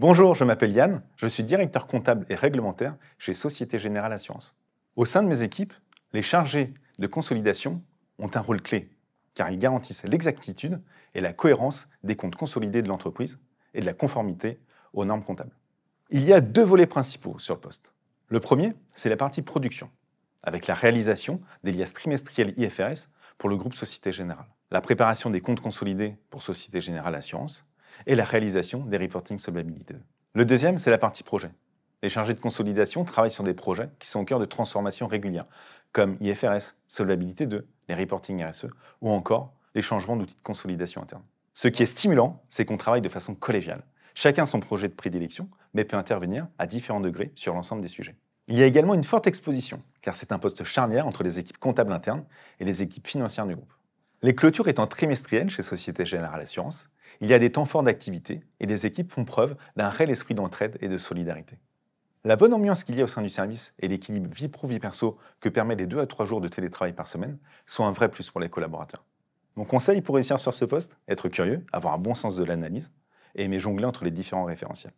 Bonjour, je m'appelle Yann, je suis directeur comptable et réglementaire chez Société Générale Assurance. Au sein de mes équipes, les chargés de consolidation ont un rôle clé, car ils garantissent l'exactitude et la cohérence des comptes consolidés de l'entreprise et de la conformité aux normes comptables. Il y a deux volets principaux sur le poste. Le premier, c'est la partie production, avec la réalisation des liasses trimestrielles IFRS pour le groupe Société Générale, la préparation des comptes consolidés pour Société Générale Assurance, et la réalisation des reporting solvabilité. Le deuxième, c'est la partie projet. Les chargés de consolidation travaillent sur des projets qui sont au cœur de transformations régulières, comme IFRS, Solvabilité 2, les reporting RSE, ou encore les changements d'outils de consolidation interne. Ce qui est stimulant, c'est qu'on travaille de façon collégiale. Chacun son projet de prédilection, mais peut intervenir à différents degrés sur l'ensemble des sujets. Il y a également une forte exposition, car c'est un poste charnière entre les équipes comptables internes et les équipes financières du groupe. Les clôtures étant trimestrielles chez Société Générale Assurance, il y a des temps forts d'activité et les équipes font preuve d'un réel esprit d'entraide et de solidarité. La bonne ambiance qu'il y a au sein du service et l'équilibre vie pro-vie perso que permet les 2 à 3 jours de télétravail par semaine sont un vrai plus pour les collaborateurs. Mon conseil pour réussir sur ce poste, être curieux, avoir un bon sens de l'analyse et aimer jongler entre les différents référentiels.